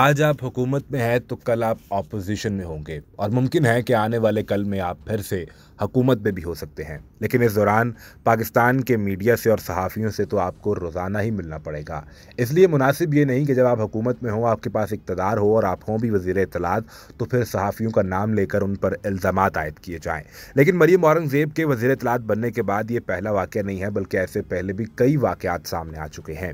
आज आप हुकूमत में हैं तो कल आप अपोज़िशन में होंगे और मुमकिन है कि आने वाले कल में आप फिर से हुकूमत में भी हो सकते हैं लेकिन इस दौरान पाकिस्तान के मीडिया से और सहाफ़ियों से तो आपको रोज़ाना ही मिलना पड़ेगा इसलिए मुनासिब ये नहीं कि जब आप हुकूमत में हों आपके पास इकतदार हो और आप हों भी वजीर इतलात तो फिर सहाफ़ियों का नाम लेकर उन पर इल्ज़ाम आयद किए जाएँ लेकिन मरीम औरंगज़ेब के वजीर इतलात बनने के बाद ये पहला वाक़ नहीं है बल्कि ऐसे पहले भी कई वाक़ सामने आ चुके हैं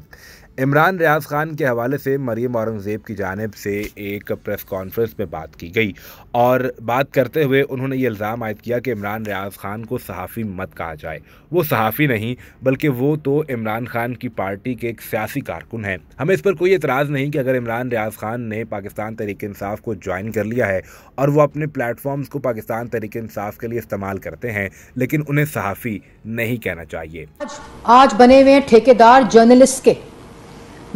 इमरान रियाज खान के हवाले से मरीम औरंगज़ेब की जानब से एक प्रेस कॉन्फ्रेंस में बात की गई और बात करते हुए उन्होंने ये इल्ज़ाम आयद किया कि इमरान रियाज खान को सहाफ़ी मत कहा जाए वो सहाफ़ी नहीं बल्कि वो तो इमरान खान की पार्टी के एक सियासी कारकुन हैं हमें इस पर कोई एतराज़ नहीं कि अगर इमरान रियाज खान ने पाकिस्तान तरीक इसाफ़ को ज्वाइन कर लिया है और वो अपने प्लेटफॉर्म्स को पाकिस्तान तरीक इसाफ के लिए इस्तेमाल करते हैं लेकिन उन्हें सहाफ़ी नहीं कहना चाहिए आज बने हुए ठेकेदार जर्नलिस्ट के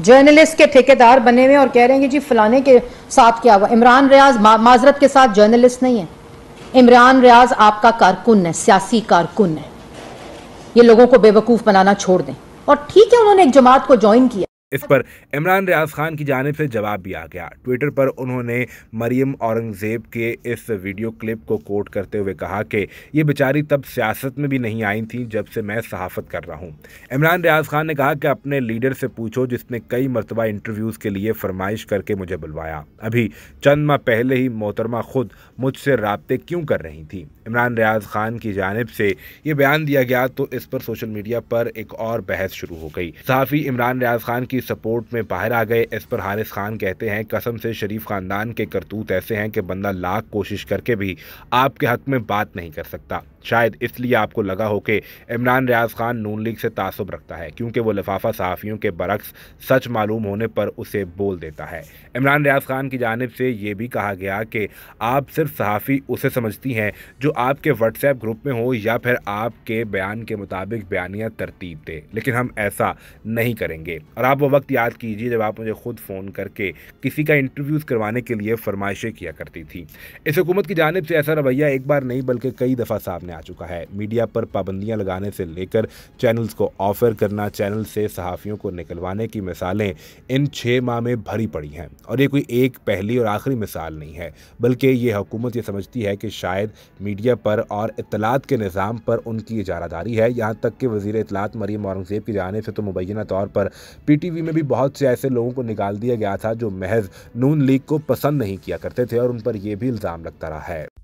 जर्नलिस्ट के ठेकेदार बने हुए और कह रहे हैं कि जी फलाने के साथ क्या हुआ इमरान रियाज मा, माजरत के साथ जर्नलिस्ट नहीं है इमरान रियाज आपका कारकुन है सियासी कारकुन है ये लोगों को बेवकूफ़ बनाना छोड़ दें और ठीक है उन्होंने एक जमात को ज्वाइन किया इस पर इमरान रियाज खान की जानब से जवाब भी आ गया ट्विटर पर उन्होंने मरियम औरंगज़ेब के इस वीडियो क्लिप को कोट करते हुए कहा कि ये बेचारी तब सियासत में भी नहीं आई थी जब से मैं सहाफ़त कर रहा हूँ इमरान रियाज खान ने कहा कि अपने लीडर से पूछो जिसने कई मरतबा इंटरव्यूज़ के लिए फरमाइश करके मुझे बुलवाया अभी चंद माह पहले ही मोहतरमा खुद मुझसे रबते क्यों कर रही थी इमरान रियाज खान की जानब से ये बयान दिया गया तो इस पर सोशल मीडिया पर एक और बहस शुरू हो गई सहाफ़ी इमरान रियाज खान की सपोर्ट में बाहर आ गए इस पर हारिस खान कहते हैं कसम से शरीफ खानदान के करतूत ऐसे हैं कि बंदा लाख कोशिश करके भी आपके हक में बात नहीं कर सकता शायद इसलिए आपको लगा हो कि इमरान रियाज खान नून लीग से तासब रखता है क्योंकि वो लिफाफा सहाफ़ियों के बरक्स सच मालूम होने पर उसे बोल देता है इमरान रियाज खान की जानब से ये भी कहा गया कि आप सिर्फ सहाफ़ी उसे समझती हैं जो आपके व्हाट्सएप ग्रुप में हो या फिर आपके बयान के मुताबिक बयानिया तरतीब दे लेकिन हम ऐसा नहीं करेंगे और आप वो वक्त याद कीजिए जब आप मुझे खुद फ़ोन करके किसी का इंटरव्यूज़ करवाने के लिए फरमाइशें किया करती थी इस हुकूमत की जानब से ऐसा रवैया एक बार नहीं बल्कि कई दफ़ा सामने सामने आ चुका है मीडिया पर पाबंदियां लगाने से लेकर चैनल्स को ऑफर करना चैनल से सहाफ़ियों को निकलवाने की मिसालें इन छः माह में भरी पड़ी हैं और ये कोई एक पहली और आखिरी मिसाल नहीं है बल्कि ये हुकूमत ये समझती है कि शायद मीडिया पर और इतलात के निज़ाम पर उनकी इजारादारी है यहाँ तक कि वजीर इतलात मरीम औरंगजेब की जाने से तो मुबैना तौर पर पी टी वी में भी बहुत से ऐसे लोगों को निकाल दिया गया था जो महज नून लीग को पसंद नहीं किया करते थे और उन पर यह भी इल्ज़ाम लगता रहा है